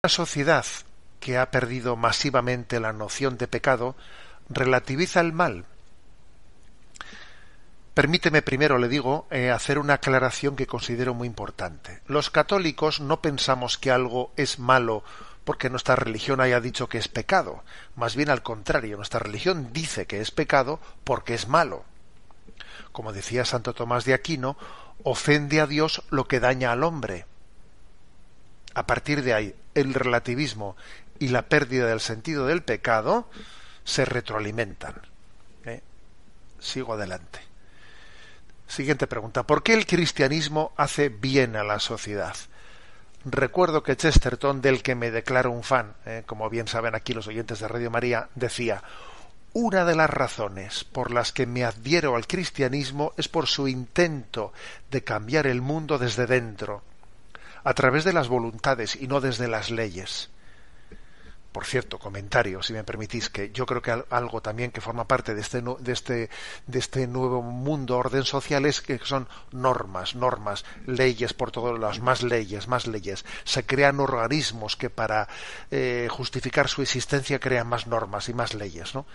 Una sociedad que ha perdido masivamente la noción de pecado relativiza el mal. Permíteme primero, le digo, eh, hacer una aclaración que considero muy importante. Los católicos no pensamos que algo es malo porque nuestra religión haya dicho que es pecado. Más bien al contrario, nuestra religión dice que es pecado porque es malo. Como decía Santo Tomás de Aquino, ofende a Dios lo que daña al hombre. A partir de ahí, el relativismo y la pérdida del sentido del pecado se retroalimentan. ¿Eh? Sigo adelante. Siguiente pregunta. ¿Por qué el cristianismo hace bien a la sociedad? Recuerdo que Chesterton, del que me declaro un fan, ¿eh? como bien saben aquí los oyentes de Radio María, decía, una de las razones por las que me adhiero al cristianismo es por su intento de cambiar el mundo desde dentro a través de las voluntades y no desde las leyes por cierto, comentario, si me permitís, que yo creo que algo también que forma parte de este, de este, este nuevo mundo orden social es que son normas, normas, leyes por todos lados, más leyes, más leyes. Se crean organismos que para eh, justificar su existencia crean más normas y más leyes. ¿no?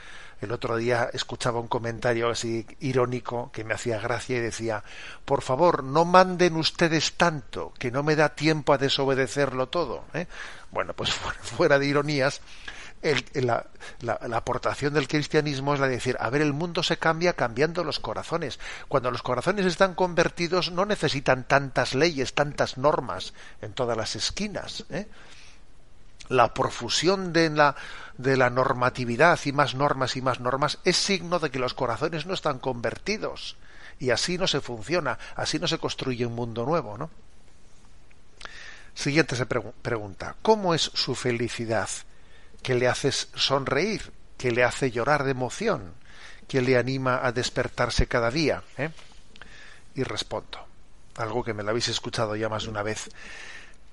El otro día escuchaba un comentario así irónico que me hacía gracia y decía, por favor, no manden ustedes tanto, que no me da tiempo a desobedecerlo todo. ¿eh? Bueno, pues fuera de ironías, la, aportación del cristianismo es la de decir, a ver, el mundo se cambia cambiando los corazones. Cuando los corazones están convertidos no necesitan tantas leyes, tantas normas en todas las esquinas. ¿eh? La profusión de la, de la normatividad y más normas y más normas es signo de que los corazones no están convertidos. Y así no se funciona, así no se construye un mundo nuevo, ¿no? Siguiente se pregunta, ¿cómo es su felicidad? ¿Qué le hace sonreír? ¿Qué le hace llorar de emoción? ¿Qué le anima a despertarse cada día? ¿Eh? Y respondo, algo que me lo habéis escuchado ya más de una vez.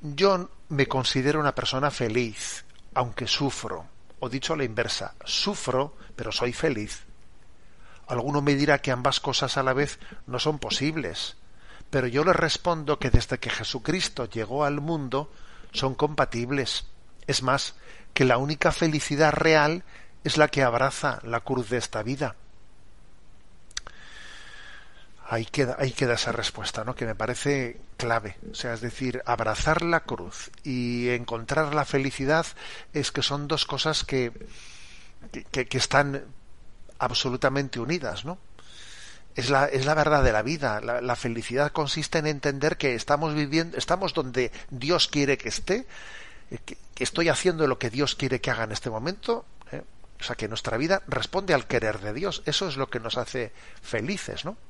Yo me considero una persona feliz, aunque sufro, o dicho a la inversa, sufro, pero soy feliz. Alguno me dirá que ambas cosas a la vez no son posibles pero yo le respondo que desde que Jesucristo llegó al mundo son compatibles. Es más, que la única felicidad real es la que abraza la cruz de esta vida. Ahí queda, esa respuesta, ¿no? Que me parece clave. O sea, es decir, abrazar la cruz y encontrar la felicidad es que son dos cosas que, que, que están absolutamente unidas, ¿no? Es la, es la, verdad de la vida. La, felicidad consiste en entender que estamos viviendo, estamos donde Dios quiere que esté, eh, que, estoy haciendo lo que Dios quiere que haga en este momento. Eh. O sea, que nuestra vida responde al querer de Dios. Eso es lo que nos hace felices, ¿no?